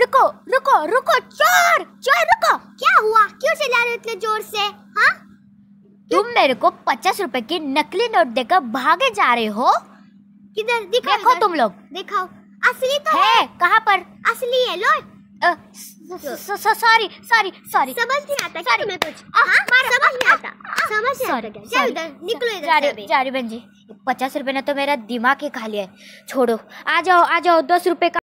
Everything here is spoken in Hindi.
रुको रुको रुको चोर चोर रुको क्या हुआ क्यों चिल्ला रहे इतने जोर से हाँ तुम मेरे को पचास रुपए की नकली नोट देकर भागे जा रहे हो किधर दिखा देखो तुम लोग दिखाओ असली तो है, कहाँ पर असली है लो सॉरी सॉरी सॉरी समझ नहीं आता क्या तुम्हें कुछ हाँ समझ नहीं आता समझ नहीं आता क्या इधर निकलो इधर जा जा बहन बंजी पचास रुपए ने तो मेरा दिमाग ही खा लिया है छोड़ो आ जाओ आ जाओ दस रुपए का